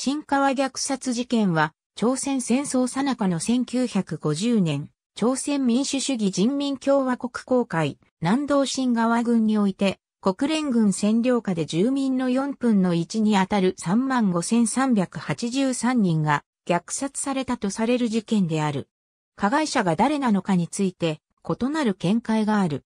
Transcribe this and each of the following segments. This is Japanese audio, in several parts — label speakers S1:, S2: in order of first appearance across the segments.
S1: 新川虐殺事件は、朝鮮戦争最中の1950年、朝鮮民主主義人民共和国公会、南道新川軍において、国連軍占領下で住民の4分の1にあたる35,383人が虐殺されたとされる事件である。加害者が誰なのかについて異なる見解がある。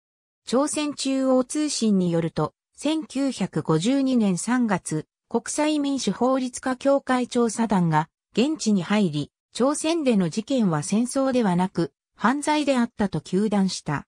S1: 朝鮮中央通信によると、1952年3月、国際民主法律家協会調査団が現地に入り、朝鮮での事件は戦争ではなく犯罪であったと求断した。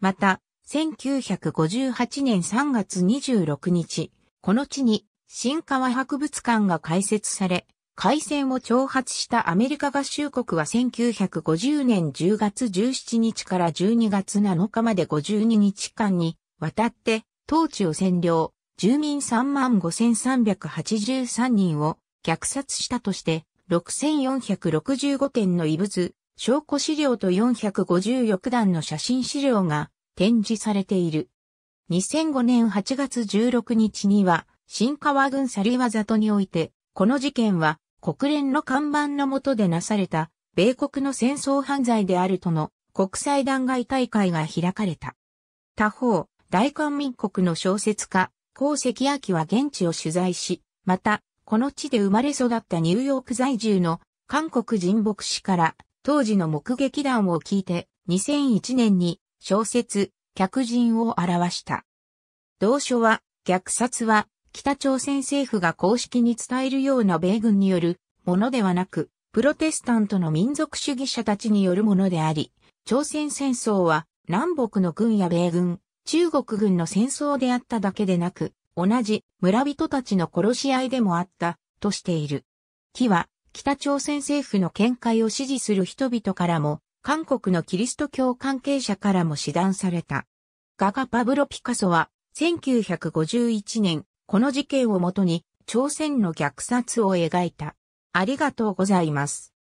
S1: また、1958年3月26日、この地に新川博物館が開設され、海戦を挑発したアメリカ合衆国は1950年10月17日から12月7日まで52日間にわたって当地を占領、住民35,383人を虐殺したとして、6465点の遺物、証拠資料と456段の写真資料が展示されている。2005年8月16日には、新川郡サリワトにおいて、この事件は国連の看板の下でなされた、米国の戦争犯罪であるとの国際弾劾大会が開かれた。他方、大韓民国の小説家、功石秋は現地を取材し、また、この地で生まれ育ったニューヨーク在住の韓国人牧師から当時の目撃談を聞いて2001年に小説客人を表した。同書は虐殺は北朝鮮政府が公式に伝えるような米軍によるものではなく、プロテスタントの民族主義者たちによるものであり、朝鮮戦争は南北の軍や米軍、中国軍の戦争であっただけでなく、同じ村人たちの殺し合いでもあったとしている。木は北朝鮮政府の見解を支持する人々からも、韓国のキリスト教関係者からも指弾された。画家パブロ・ピカソは1951年、この事件をもとに朝鮮の虐殺を描いた。ありがとうございます。